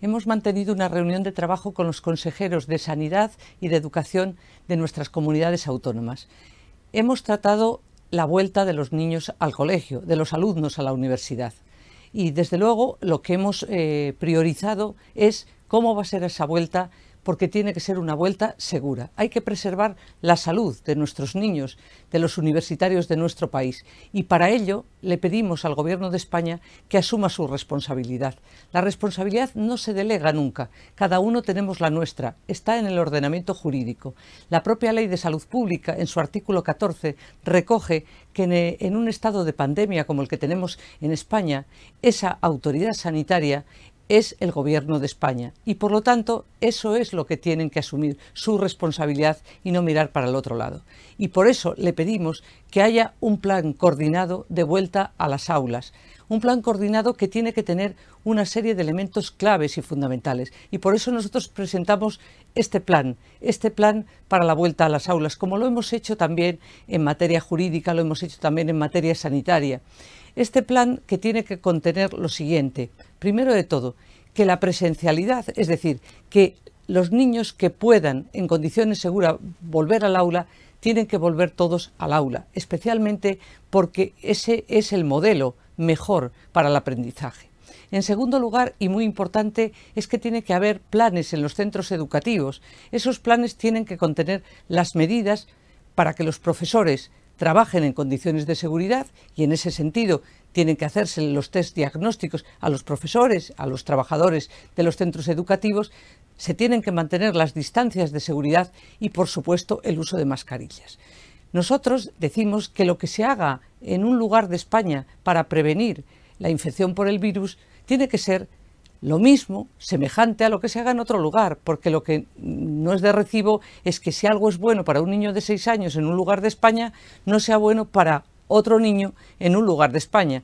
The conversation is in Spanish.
hemos mantenido una reunión de trabajo con los consejeros de Sanidad y de Educación de nuestras comunidades autónomas. Hemos tratado la vuelta de los niños al colegio, de los alumnos a la universidad. Y desde luego lo que hemos eh, priorizado es cómo va a ser esa vuelta porque tiene que ser una vuelta segura. Hay que preservar la salud de nuestros niños, de los universitarios de nuestro país y para ello le pedimos al Gobierno de España que asuma su responsabilidad. La responsabilidad no se delega nunca, cada uno tenemos la nuestra, está en el ordenamiento jurídico. La propia Ley de Salud Pública, en su artículo 14, recoge que eh, en un estado de pandemia como el que tenemos en España, esa autoridad sanitaria es el gobierno de España y por lo tanto eso es lo que tienen que asumir, su responsabilidad y no mirar para el otro lado. Y por eso le pedimos que haya un plan coordinado de vuelta a las aulas, un plan coordinado que tiene que tener una serie de elementos claves y fundamentales. Y por eso nosotros presentamos este plan, este plan para la vuelta a las aulas, como lo hemos hecho también en materia jurídica, lo hemos hecho también en materia sanitaria. Este plan que tiene que contener lo siguiente. Primero de todo, que la presencialidad, es decir, que los niños que puedan en condiciones seguras volver al aula, tienen que volver todos al aula, especialmente porque ese es el modelo mejor para el aprendizaje. En segundo lugar, y muy importante, es que tiene que haber planes en los centros educativos. Esos planes tienen que contener las medidas para que los profesores trabajen en condiciones de seguridad y en ese sentido tienen que hacerse los test diagnósticos a los profesores, a los trabajadores de los centros educativos, se tienen que mantener las distancias de seguridad y, por supuesto, el uso de mascarillas. Nosotros decimos que lo que se haga en un lugar de España para prevenir la infección por el virus tiene que ser lo mismo, semejante a lo que se haga en otro lugar, porque lo que no es de recibo es que si algo es bueno para un niño de seis años en un lugar de España, no sea bueno para otro niño en un lugar de España.